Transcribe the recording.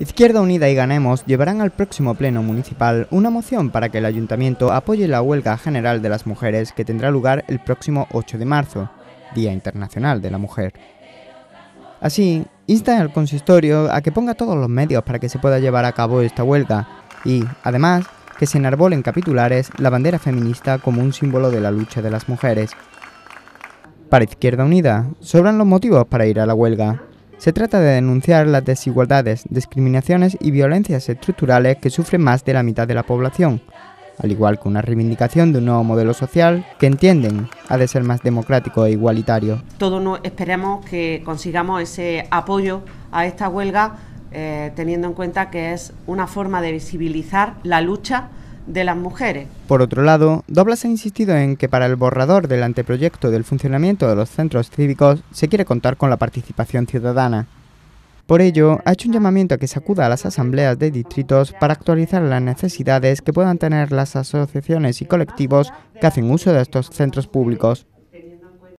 Izquierda Unida y Ganemos llevarán al próximo Pleno Municipal una moción para que el Ayuntamiento apoye la huelga general de las mujeres que tendrá lugar el próximo 8 de marzo, Día Internacional de la Mujer. Así, instan al consistorio a que ponga todos los medios para que se pueda llevar a cabo esta huelga y, además, que se enarbolen capitulares la bandera feminista como un símbolo de la lucha de las mujeres. Para Izquierda Unida, sobran los motivos para ir a la huelga, se trata de denunciar las desigualdades, discriminaciones y violencias estructurales que sufre más de la mitad de la población, al igual que una reivindicación de un nuevo modelo social que entienden ha de ser más democrático e igualitario. Todos esperemos que consigamos ese apoyo a esta huelga, eh, teniendo en cuenta que es una forma de visibilizar la lucha las mujeres. Por otro lado, Doblas ha insistido en que para el borrador del anteproyecto del funcionamiento de los centros cívicos se quiere contar con la participación ciudadana. Por ello, ha hecho un llamamiento a que se acuda a las asambleas de distritos para actualizar las necesidades que puedan tener las asociaciones y colectivos que hacen uso de estos centros públicos.